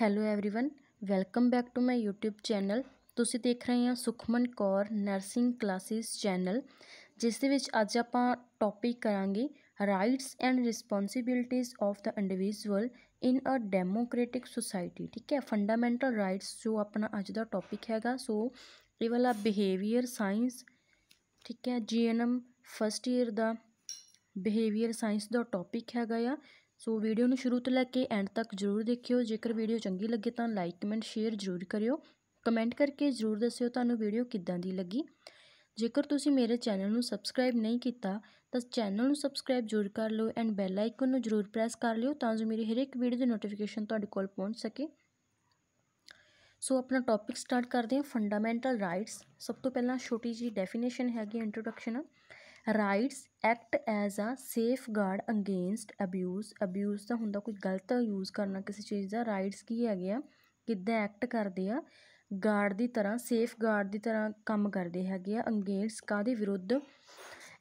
Hello everyone welcome back to my YouTube channel ਤੁਸੀਂ ਦੇਖ ਰਹੇ ਹੋ Sukhman Kaur nursing classes channel ਜਿਸ ਦੇ ਵਿੱਚ ਅੱਜ ਆਪਾਂ ਟੌਪਿਕ ਕਰਾਂਗੇ rights and responsibilities of the individual in a democratic society ਠੀਕ ਹੈ ਫੰਡਾਮੈਂਟਲ ਰਾਈਟਸ ਜੋ ਆਪਣਾ ਅੱਜ ਦਾ ਟੌਪਿਕ ਹੈਗਾ ਸੋ ਇਹ ਵਾਲਾ ਬਿਹੇਵੀਅਰ ਸਾਇੰਸ ਠੀਕ ਹੈ ਜੀਐਨਐਮ ਫਸਟ ਈਅਰ ਦਾ ਬਿਹੇਵੀਅਰ ਸਾਇੰਸ ਦਾ ਟੌਪਿਕ ਹੈਗਾ ਆ ਸੋ ਵੀਡੀਓ ਨੂੰ ਸ਼ੁਰੂ ਤੋਂ ਲੈ ਕੇ ਐਂਡ ਤੱਕ ਜ਼ਰੂਰ ਦੇਖਿਓ ਜੇਕਰ ਵੀਡੀਓ ਚੰਗੀ ਲੱਗੇ ਤਾਂ ਲਾਈਕ ਕਮੈਂਟ ਸ਼ੇਅਰ ਜ਼ਰੂਰ ਕਰਿਓ ਕਮੈਂਟ ਕਰਕੇ ਜ਼ਰੂਰ ਦੱਸਿਓ ਤੁਹਾਨੂੰ ਵੀਡੀਓ ਕਿੱਦਾਂ ਦੀ ਲੱਗੀ ਜੇਕਰ ਤੁਸੀਂ ਮੇਰੇ ਚੈਨਲ ਨੂੰ ਸਬਸਕ੍ਰਾਈਬ ਨਹੀਂ ਕੀਤਾ ਤਾਂ ਚੈਨਲ ਨੂੰ ਸਬਸਕ੍ਰਾਈਬ ਜ਼ਰੂਰ ਕਰ ਲਓ ਐਂਡ ਬੈਲ ਆਈਕਨ ਨੂੰ ਜ਼ਰੂਰ ਪ੍ਰੈਸ ਕਰ ਲਿਓ ਤਾਂ ਜੋ ਮੇਰੀ ਹਰ ਇੱਕ ਵੀਡੀਓ ਦੀ ਨੋਟੀਫਿਕੇਸ਼ਨ ਤੁਹਾਡੇ ਕੋਲ ਪਹੁੰਚ ਸਕੇ ਸੋ ਆਪਣਾ ਟੌਪਿਕ ਸਟਾਰਟ ਕਰਦੇ ਹਾਂ ਫੰਡਾਮੈਂਟਲ ਰਾਈਟਸ ਸਭ ਤੋਂ ਪਹਿਲਾਂ ਛੋਟੀ ਜੀ ਡੈਫੀਨੇਸ਼ਨ ਹੈਗੀ introduction rights act as a safeguard against abuse abuse ਦਾ ਹੁੰਦਾ ਕੋਈ ਗਲਤ ਯੂਜ਼ ਕਰਨਾ ਕਿਸੇ ਚੀਜ਼ ਦਾ ਰਾਈਟਸ ਕੀ ਹੈਗੇ ਆ ਕਿੱਦਾਂ ਐਕਟ ਕਰਦੇ ਆ ਗਾਰਡ ਦੀ ਤਰ੍ਹਾਂ ਸੇਫਗਾਰਡ ਦੀ ਤਰ੍ਹਾਂ ਕੰਮ ਕਰਦੇ ਹੈਗੇ ਆ ਅਗੇਂਸਟ ਕਾਦੇ ਵਿਰੁੱਧ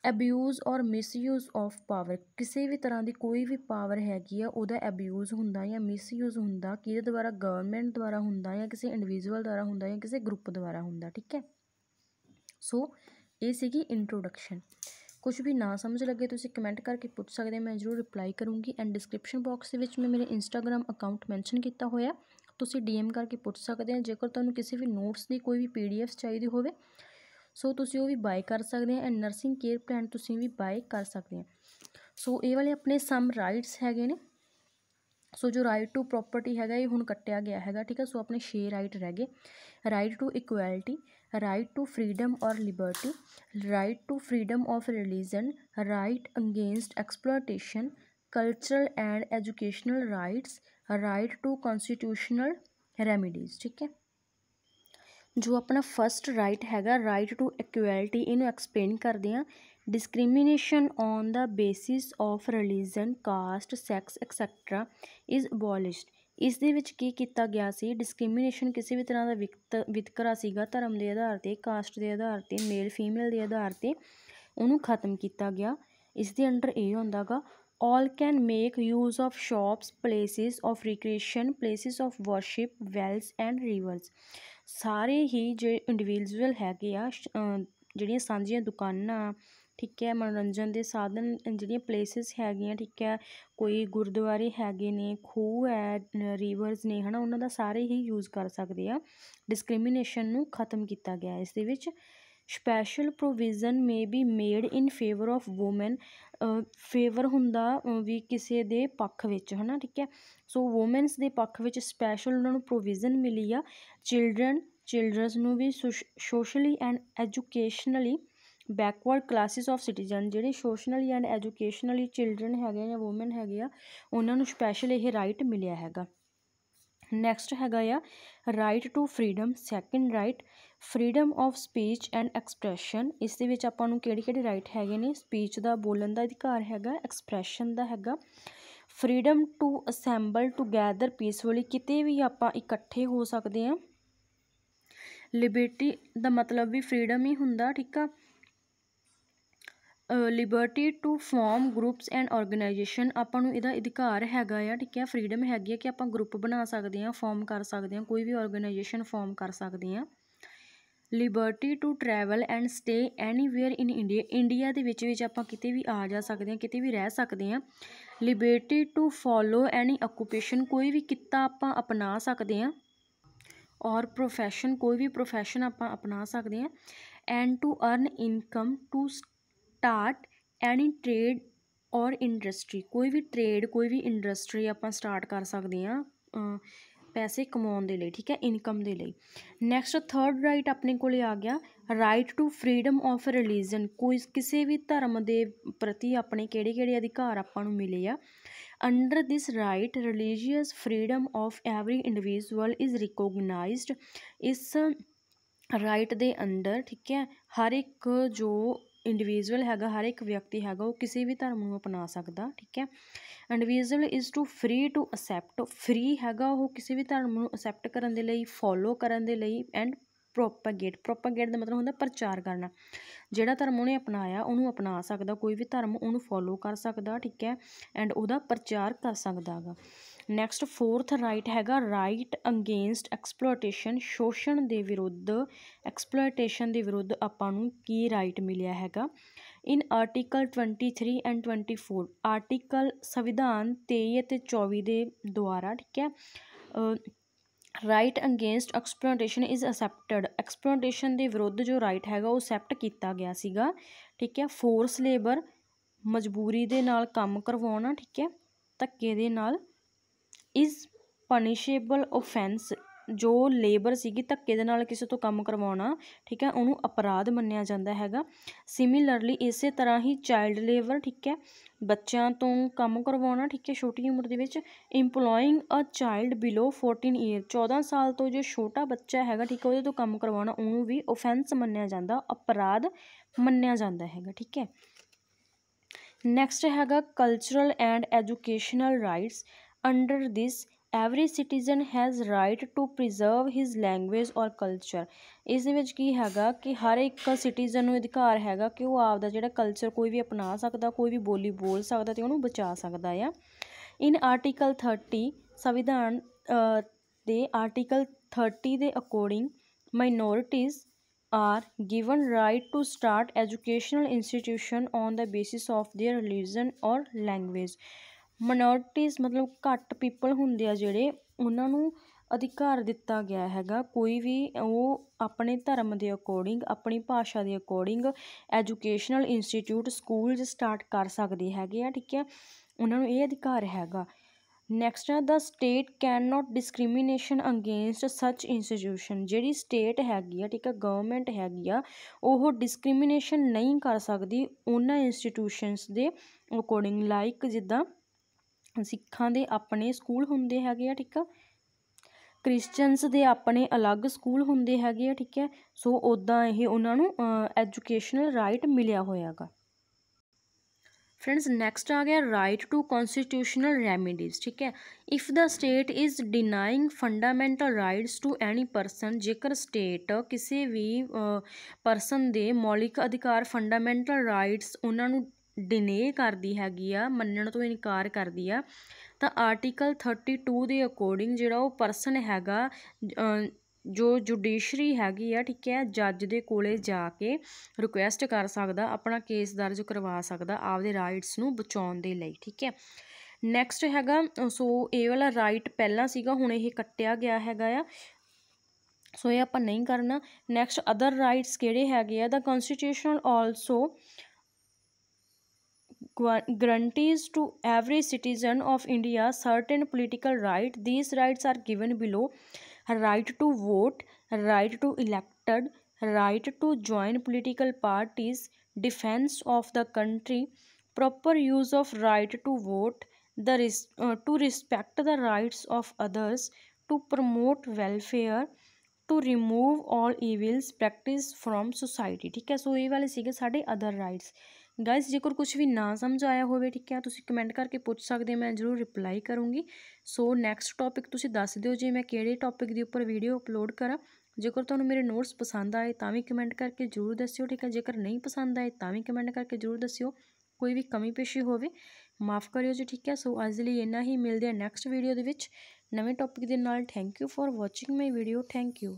ਅਬਿਊਜ਼ ਔਰ ਮਿਸਯੂਜ਼ ਆਫ ਪਾਵਰ ਕਿਸੇ ਵੀ ਤਰ੍ਹਾਂ ਦੀ ਕੋਈ ਵੀ ਪਾਵਰ ਹੈਗੀ ਆ ਉਹਦਾ ਅਬਿਊਜ਼ ਹੁੰਦਾ ਜਾਂ ਮਿਸਯੂਜ਼ ਹੁੰਦਾ ਕਿਹਦੇ ਦੁਆਰਾ ਗਵਰਨਮੈਂਟ ਦੁਆਰਾ ਹੁੰਦਾ ਜਾਂ ਕਿਸੇ ਇੰਡੀਵਿਜੂਅਲ ਦੁਆਰਾ ਹੁੰਦਾ ਜਾਂ ਕਿਸੇ ਗਰੁੱਪ ਦੁਆਰਾ ਹੁੰਦਾ ਠੀਕ ਹੈ ਸੋ ਇਹ ਸੀਗੀ ਇੰਟਰੋਡਕਸ਼ਨ ਕੁਝ ਵੀ ਨਾ ਸਮਝ ਲੱਗੇ ਤੁਸੀਂ ਕਮੈਂਟ ਕਰਕੇ ਪੁੱਛ ਸਕਦੇ ਮੈਂ ਜ਼ਰੂਰ ਰਿਪਲਾਈ ਕਰੂੰਗੀ ਐਂਡ ਡਿਸਕ੍ਰਿਪਸ਼ਨ ਬਾਕਸ ਦੇ ਵਿੱਚ ਮੈਂ ਮੇਰੇ ਇੰਸਟਾਗ੍ਰam ਅਕਾਊਂਟ ਮੈਂਸ਼ਨ ਕੀਤਾ ਹੋਇਆ ਤੁਸੀਂ ਡੀਐਮ ਕਰਕੇ ਪੁੱਛ ਸਕਦੇ ਹੋ ਜੇਕਰ ਤੁਹਾਨੂੰ ਕਿਸੇ ਵੀ ਨੋਟਸ ਦੀ ਕੋਈ ਵੀ ਪੀਡੀਐਫ ਚਾਹੀਦੀ ਹੋਵੇ ਸੋ ਤੁਸੀਂ ਉਹ ਵੀ ਬਾਏ ਕਰ ਸਕਦੇ ਹੋ ਐਂਡ ਨਰਸਿੰਗ ਕੇਅਰ ਪਲਾਨ ਤੁਸੀਂ ਵੀ ਬਾਏ ਕਰ ਸਕਦੇ ਹੋ ਸੋ ਇਹ ਵਾਲੇ ਆਪਣੇ ਸਮ ਰਾਈਟਸ ਹੈਗੇ ਨੇ ਸੋ ਜੋ ਰਾਈਟ ਟੂ ਪ੍ਰਾਪਰਟੀ ਹੈਗਾ ਇਹ ਹੁਣ ਕੱਟਿਆ ਗਿਆ ਹੈਗਾ ਠੀਕ ਹੈ ਸੋ ਆਪਣੇ 6 ਰਾਈਟ ਰਹਿ ਗਏ right to equality right to freedom or liberty right to freedom of religion right against exploitation cultural and educational rights right to constitutional remedies ਠੀਕ ਹੈ ਜੋ ਆਪਣਾ ਫਰਸਟ ਰਾਈਟ ਹੈਗਾ ਰਾਈਟ ਟੂ ਇਕੁਐਲਿਟੀ ਇਹਨੂੰ ਐਕਸਪਲੇਨ ਕਰਦੇ ਆ discrimination on the basis of religion caste sex etcetera is abolished ਇਸ ਦੇ ਵਿੱਚ ਕੀ ਕੀਤਾ ਗਿਆ ਸੀ ਡਿਸਕ੍ਰਿਮੀਨੇਸ਼ਨ ਕਿਸੇ ਵੀ ਤਰ੍ਹਾਂ ਦਾ ਵਿਤਕਰਾ ਸੀਗਾ ਧਰਮ ਦੇ ਆਧਾਰ 'ਤੇ ਕਾਸਟ ਦੇ ਆਧਾਰ 'ਤੇ ਮੇਲ ਫੀਮੇਲ ਦੇ ਆਧਾਰ 'ਤੇ ਉਹਨੂੰ ਖਤਮ ਕੀਤਾ ਗਿਆ ਇਸ ਦੇ ਅੰਡਰ ਇਹ ਹੁੰਦਾਗਾ all can make use of shops places of recreation places of worship wells and rivers ਸਾਰੇ ਹੀ ਜਿਹੜੇ ਇੰਡੀਵਿਜੂਅਲ ਹੈਗੇ ਆ ਜਿਹੜੀਆਂ ਸਾਂਝੀਆਂ ਦੁਕਾਨਾਂ ਠੀਕ ਹੈ ਮਨੋਰੰਜਨ ਦੇ ਸਾਧਨ ਜਿਹੜੀਆਂ ਪਲੇਸਿਸ ਹੈਗੀਆਂ ਠੀਕ ਹੈ ਕੋਈ ਗੁਰਦੁਆਰੇ ਹੈਗੇ ਨੇ ਖੂਹ ਹੈ ਰਿਵਰਸ ਨੇ ਹਨਾ ਉਹਨਾਂ ਦਾ ਸਾਰੇ ਹੀ ਯੂਜ਼ ਕਰ ਸਕਦੇ ਆ ਡਿਸਕ੍ਰਿਮੀਨੇਸ਼ਨ ਨੂੰ ਖਤਮ ਕੀਤਾ ਗਿਆ ਇਸ ਦੇ ਵਿੱਚ special provision may be made in favour of women favour ਹੁੰਦਾ ਵੀ ਕਿਸੇ ਦੇ ਪੱਖ ਵਿੱਚ ਹਨਾ ਠੀਕ ਹੈ ਸੋ ਔਮਨਸ ਦੇ ਪੱਖ ਵਿੱਚ ਸਪੈਸ਼ਲ ਉਹਨਾਂ ਨੂੰ ਪ੍ਰੋਵੀਜ਼ਨ ਮਿਲੀ ਆ ਚਿਲਡਰਨ ਚਿਲਡਰਨਸ ਨੂੰ ਵੀ socially and educationally backward classes of citizen ਜਿਹੜੇ ਸੋਸ਼ਨਲੀ ਐਂਡ ਐਜੂਕੇਸ਼ਨਲੀ ਚਿਲਡਰਨ ਹੈਗੇ ਆ ਜਾਂ ਔਮਨ ਹੈਗੇ ਆ ਉਹਨਾਂ ਨੂੰ ਸਪੈਸ਼ਲ ਇਹ ਰਾਈਟ ਮਿਲਿਆ ਹੈਗਾ ਨੈਕਸਟ ਹੈਗਾ ਆ right to freedom second right freedom of speech and expression ਇਸ ਦੇ ਵਿੱਚ ਆਪਾਂ ਨੂੰ ਕਿਹੜੇ ਕਿਹੜੇ ਰਾਈਟ ਹੈਗੇ ਨੇ ਸਪੀਚ ਦਾ ਬੋਲਣ ਦਾ ਅਧਿਕਾਰ ਹੈਗਾ ਐਕਸਪ੍ਰੈਸ਼ਨ ਦਾ ਹੈਗਾ freedom to assemble together peacefully ਕਿਤੇ ਵੀ ਆਪਾਂ ਇਕੱਠੇ ਹੋ ਸਕਦੇ ਆ ਲਿਬਰਟੀ ਦਾ ਮਤਲਬ ਵੀ ਫਰੀडम ਹੀ ਹੁੰਦਾ ਠੀਕ ਆ liberty to form groups and organisation ਆਪਾਂ ਨੂੰ ਇਹਦਾ ਅਧਿਕਾਰ ਹੈਗਾ ਆ ਠੀਕ ਹੈ ਫਰੀडम ਹੈਗੀ ਆ ਕਿ ਆਪਾਂ ਗਰੁੱਪ ਬਣਾ ਸਕਦੇ ਹਾਂ ਫਾਰਮ ਕਰ ਸਕਦੇ ਹਾਂ ਕੋਈ ਵੀ ਆਰਗੇਨਾਈਜੇਸ਼ਨ ਫਾਰਮ ਕਰ ਸਕਦੇ ਹਾਂ liberty to travel and stay anywhere in India India ਦੇ ਵਿੱਚ ਵਿੱਚ ਆਪਾਂ ਕਿਤੇ ਵੀ ਆ ਜਾ ਸਕਦੇ ਹਾਂ ਕਿਤੇ ਵੀ ਰਹਿ ਸਕਦੇ ਹਾਂ liberty to follow any occupation ਕੋਈ ਵੀ ਕਿੱਤਾ ਆਪਾਂ ਅਪਣਾ ਸਕਦੇ ਹਾਂ ਔਰ ਪ੍ਰੋਫੈਸ਼ਨ ਕੋਈ ਵੀ ਪ੍ਰੋਫੈਸ਼ਨ ਆਪਾਂ ਅਪਣਾ ਸਕਦੇ ਹਾਂ and to earn income to start any trade or industry ਕੋਈ ਵੀ ਟ੍ਰੇਡ ਕੋਈ ਵੀ ਇੰਡਸਟਰੀ ਆਪਾਂ ਸਟਾਰਟ ਕਰ ਸਕਦੇ ਹਾਂ ਪੈਸੇ ਕਮਾਉਣ ਦੇ ਲਈ ਠੀਕ ਹੈ ਇਨਕਮ ਦੇ ਲਈ ਨੈਕਸਟ ਥਰਡ ਰਾਈਟ ਆਪਣੇ ਕੋਲੇ ਆ ਗਿਆ right to freedom of religion ਕੋਈ ਕਿਸੇ ਵੀ ਧਰਮ ਦੇ ਪ੍ਰਤੀ ਆਪਣੇ ਕਿਹੜੇ ਕਿਹੜੇ ਅਧਿਕਾਰ ਆਪਾਂ ਨੂੰ ਮਿਲੇ ਆ under this right religious freedom of every individual is recognised ਇਸ ਰਾਈਟ ਦੇ ਅੰਡਰ ਠੀਕ ਹੈ ਹਰ ਇੱਕ ਜੋ ਇੰਡੀਵਿਜੂਅਲ ਹੈਗਾ ਹਰ ਇੱਕ ਵਿਅਕਤੀ ਹੈਗਾ ਉਹ ਕਿਸੇ ਵੀ ਧਰਮ ਨੂੰ ਅਪਣਾ ਸਕਦਾ ਠੀਕ ਹੈ individual is to free to accept free ਹੈਗਾ ਉਹ ਕਿਸੇ ਵੀ ਧਰਮ ਨੂੰ ਅਸੈਪਟ ਕਰਨ ਦੇ ਲਈ ਫੋਲੋ ਕਰਨ ਦੇ ਲਈ ਐਂਡ ਪ੍ਰੋਪਗੇਟ ਪ੍ਰੋਪਗੇਟ ਦਾ ਮਤਲਬ ਹੁੰਦਾ ਪ੍ਰਚਾਰ ਕਰਨਾ ਜਿਹੜਾ ਧਰਮ ਉਹਨੇ ਅਪਣਾਇਆ ਉਹਨੂੰ ਅਪਣਾ ਸਕਦਾ ਕੋਈ ਵੀ ਧਰਮ ਉਹਨੂੰ ਫੋਲੋ ਕਰ ਸਕਦਾ ਠੀਕ ਹੈ ਐਂਡ ਉਹਦਾ ਪ੍ਰਚਾਰ ਕਰ ਸਕਦਾ ਹੈਗਾ ਨੈਕਸਟ ਫੋਰਥ ਰਾਈਟ ਹੈਗਾ ਰਾਈਟ ਅਗੇਂਸਟ ਐਕਸਪਲੋਇਟੇਸ਼ਨ ਸ਼ੋਸ਼ਣ ਦੇ ਵਿਰੁੱਧ ਐਕਸਪਲੋਇਟੇਸ਼ਨ ਦੇ ਵਿਰੁੱਧ ਆਪਾਂ ਨੂੰ ਕੀ ਰਾਈਟ ਮਿਲਿਆ ਹੈਗਾ ਇਨ ਆਰਟੀਕਲ 23 ਐਂਡ 24 ਆਰਟੀਕਲ ਸੰਵਿਧਾਨ 23 ਅਤੇ 24 ਦੇ ਦੁਆਰਾ ਠੀਕ ਹੈ right against exploitation is accepted exploitation ਦੇ ਵਿਰੁੱਧ ਜੋ ਰਾਈਟ ਹੈਗਾ ਉਹ ਅਸੈਪਟ ਕੀਤਾ ਗਿਆ ਸੀਗਾ ਠੀਕ ਹੈ ਫੋਰਸ ਲੇਬਰ ਮਜਬੂਰੀ ਦੇ ਨਾਲ ਕੰਮ ਕਰਵਾਉਣਾ ਠੀਕ ਹੈ ਧੱਕੇ ਦੇ ਨਾਲ ਇਸ ਪਨਿਸ਼ੇਬਲ ਆਫੈਂਸ ਜੋ ਲੇਬਰ ਸੀਗੀ ਧੱਕੇ ਦੇ ਨਾਲ ਕਿਸੇ ਤੋਂ ਕੰਮ ਕਰਵਾਉਣਾ ਠੀਕ ਹੈ ਉਹਨੂੰ ਅਪਰਾਧ ਮੰਨਿਆ ਜਾਂਦਾ ਹੈਗਾ ਸਿਮਿਲਰਲੀ ਇਸੇ ਤਰ੍ਹਾਂ ਹੀ ਚਾਈਲਡ ਲੇਬਰ ਠੀਕ ਹੈ ਬੱਚਿਆਂ ਤੋਂ ਕੰਮ ਕਰਵਾਉਣਾ ਠੀਕ ਹੈ ਛੋਟੀ ਉਮਰ ਦੇ ਵਿੱਚ ਇੰਪਲੋਇੰਗ ਅ ਚਾਈਲਡ ਬਿਲੋ 14 ਇਅਰ 14 ਸਾਲ ਤੋਂ ਜੋ ਛੋਟਾ ਬੱਚਾ ਹੈਗਾ ਠੀਕ ਹੈ ਉਹਦੇ ਤੋਂ ਕੰਮ ਕਰਵਾਉਣਾ ਉਹਨੂੰ ਵੀ ਆਫੈਂਸ ਮੰਨਿਆ ਜਾਂਦਾ ਅਪਰਾਧ ਮੰਨਿਆ ਜਾਂਦਾ ਹੈਗਾ ਠੀਕ ਹੈ ਨੈਕਸਟ ਹੈਗਾ cultural and educational rights under this every citizen has right to preserve his language or culture ਇਸ ਦੇ ਵਿੱਚ ਕੀ ਹੈਗਾ ਕਿ ਹਰ ਇੱਕ ਸਿਟੀਜ਼ਨ ਨੂੰ ਅਧਿਕਾਰ ਹੈਗਾ ਕਿ ਉਹ ਆਪਦਾ ਜਿਹੜਾ ਕਲਚਰ ਕੋਈ ਵੀ ਅਪਣਾ ਸਕਦਾ ਕੋਈ ਵੀ ਬੋਲੀ ਬੋਲ ਸਕਦਾ ਤੇ ਉਹਨੂੰ ਬਚਾ ਸਕਦਾ ਆ ਇਨ ਆਰਟੀਕਲ 30 ਸੰਵਿਧਾਨ ਦੇ ਆਰਟੀਕਲ 30 ਦੇ according minorities are given right to start educational institution on the basis of their religion or language minorities ਮਤਲਬ ਘੱਟ ਪੀਪਲ ਹੁੰਦੇ ਆ ਜਿਹੜੇ ਉਹਨਾਂ ਨੂੰ ਅਧਿਕਾਰ ਦਿੱਤਾ ਗਿਆ ਹੈਗਾ ਕੋਈ ਵੀ ਉਹ ਆਪਣੇ ਧਰਮ ਦੇ ਅਕੋਰਡਿੰਗ ਆਪਣੀ ਭਾਸ਼ਾ ਦੇ according educational institute schools start ਕਰ ਸਕਦੇ ਹੈਗੇ ਆ ਠੀਕ ਹੈ ਉਹਨਾਂ ਨੂੰ ਇਹ ਅਧਿਕਾਰ ਹੈਗਾ ਨੈਕਸਟ ਆ the state can not discrimination against such institution ਜਿਹੜੀ ਸਟੇਟ ਹੈਗੀ ਆ ਠੀਕ ਆ ਗਵਰਨਮੈਂਟ ਹੈਗੀ ਆ ਉਹ ਡਿਸਕ੍ਰਿਮੀਨੇਸ਼ਨ ਨਹੀਂ ਕਰ ਸਕਦੀ ਉਹਨਾਂ ਇੰਸਟੀਟਿਊਸ਼ਨਸ ਦੇ ਅਕੋਰਡਿੰਗ ਲਾਈਕ ਜਿੱਦਾਂ ਸਿੱਖਾਂ ਦੇ ਆਪਣੇ ਸਕੂਲ ਹੁੰਦੇ ਹੈਗੇ ਆ ਠੀਕ ਆ ਕ੍ਰਿਸਚੀਅਨਸ ਦੇ ਆਪਣੇ ਅਲੱਗ ਸਕੂਲ ਹੁੰਦੇ ਹੈਗੇ ਆ ਠੀਕ ਹੈ ਸੋ ਉਦਾਂ ਇਹ ਉਹਨਾਂ ਨੂੰ ਐਜੂਕੇਸ਼ਨਲ ਰਾਈਟ ਮਿਲਿਆ ਹੋਇਆਗਾ ਫਰੈਂਡਸ ਨੈਕਸਟ ਆ ਗਿਆ ਰਾਈਟ ਟੂ ਕਨਸਟੀਟਿਊਸ਼ਨਲ ਰੈਮੇਡੀਜ਼ ਠੀਕ ਹੈ if the state is denying fundamental rights to any person ਜੇਕਰ ਸਟੇਟ ਕਿਸੇ ਵੀ ਪਰਸਨ ਦੇ ਮੌਲਿਕ ਅਧਿਕਾਰ ਫੰਡਾਮੈਂਟਲ ਰਾਈਟਸ ਉਹਨਾਂ ਨੂੰ ਡਿਨੇ ਕਰਦੀ ਹੈਗੀ ਆ ਮੰਨਣ ਤੋਂ ਇਨਕਾਰ ਕਰਦੀ ਆ ਤਾਂ ਆਰਟੀਕਲ 32 ਦੇ ਅਕੋਰਡਿੰਗ ਜਿਹੜਾ ਉਹ ਪਰਸਨ ਹੈਗਾ ਜੋ ਜੁਡੀਸ਼ਰੀ ਹੈਗੀ ਆ ਠੀਕ ਹੈ ਜੱਜ ਦੇ ਕੋਲੇ ਜਾ ਕੇ ਰਿਕੁਐਸਟ ਕਰ ਸਕਦਾ ਆਪਣਾ ਕੇਸ ਦਰਜ ਕਰਵਾ ਸਕਦਾ ਆਪਦੇ ਰਾਈਟਸ ਨੂੰ ਬਚਾਉਣ ਦੇ ਲਈ ਠੀਕ ਹੈ ਨੈਕਸਟ ਹੈਗਾ ਸੋ ਇਹ ਵਾਲਾ ਰਾਈਟ ਪਹਿਲਾਂ ਸੀਗਾ ਹੁਣ ਇਹ ਕੱਟਿਆ ਗਿਆ ਹੈਗਾ ਆ ਸੋ ਇਹ ਆਪਾਂ ਨਹੀਂ ਕਰਨਾ ਨੈਕਸਟ ਅਦਰ ਰਾਈਟਸ ਕਿਹੜੇ ਹੈਗੇ ਆ the constitutional also guarantees to every citizen of India certain political rights. These rights are given below right to vote, right to elected, right to join political parties, defense of the country, proper use of right to vote, the res uh, to respect the rights of others, to promote welfare, to remove all evils practiced from society. Okay, so so ये वाले सीखे साढ़े other rights. Guys ਜੇਕਰ ਕੁਝ ਵੀ ਨਾ ਸਮਝ ਆਇਆ ਹੋਵੇ ਠੀਕ ਹੈ ਤੁਸੀਂ ਕਮੈਂਟ ਕਰਕੇ ਪੁੱਛ ਸਕਦੇ ਮੈਂ ਜ਼ਰੂਰ ਰਿਪਲਾਈ ਕਰੂੰਗੀ ਸੋ ਨੈਕਸਟ ਟੌਪਿਕ ਤੁਸੀਂ ਦੱਸ ਦਿਓ ਜੇ ਮੈਂ ਕਿਹੜੇ ਟੌਪਿਕ ਦੇ ਉੱਪਰ ਵੀਡੀਓ ਅਪਲੋਡ ਕਰਾਂ ਜੇਕਰ ਤੁਹਾਨੂੰ ਮੇਰੇ ਨੋਟਸ ਪਸੰਦ ਆਏ ਤਾਂ ਵੀ ਕਮੈਂਟ ਕਰਕੇ ਜ਼ਰੂਰ ਦੱਸਿਓ ਠੀਕ ਹੈ ਜੇਕਰ ਨਹੀਂ ਪਸੰਦ ਆਏ ਤਾਂ ਵੀ ਕਮੈਂਟ ਕਰਕੇ ਜ਼ਰੂਰ ਦੱਸਿਓ ਕੋਈ ਵੀ ਕਮੀ ਪੇਸ਼ੀ ਹੋਵੇ ਮਾਫ ਕਰਿਓ ਜੀ ਠੀਕ ਹੈ ਸੋ ਅੱਜ ਲਈ ਇੰਨਾ ਹੀ ਮਿਲਦੇ ਆ ਨੈਕਸਟ ਵੀਡੀਓ ਦੇ ਵਿੱਚ ਨਵੇਂ ਟੌਪਿਕ ਦੇ ਨਾਲ thank you for watching my video thank you